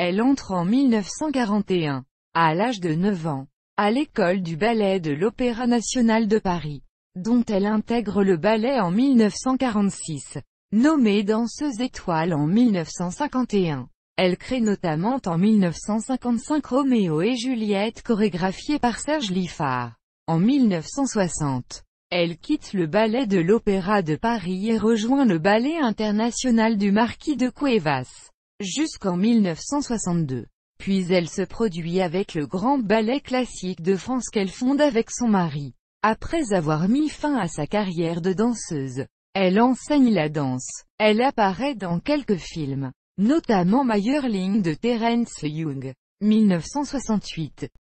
Elle entre en 1941, à l'âge de 9 ans, à l'école du ballet de l'Opéra national de Paris, dont elle intègre le ballet en 1946. Nommée danseuse étoile en 1951. Elle crée notamment en 1955 Roméo et Juliette chorégraphiée par Serge Liffard. En 1960, elle quitte le ballet de l'Opéra de Paris et rejoint le ballet international du Marquis de Cuevas jusqu'en 1962. Puis elle se produit avec le Grand Ballet Classique de France qu'elle fonde avec son mari. Après avoir mis fin à sa carrière de danseuse, elle enseigne la danse. Elle apparaît dans quelques films, notamment Meyerling de Terence Young, 1968,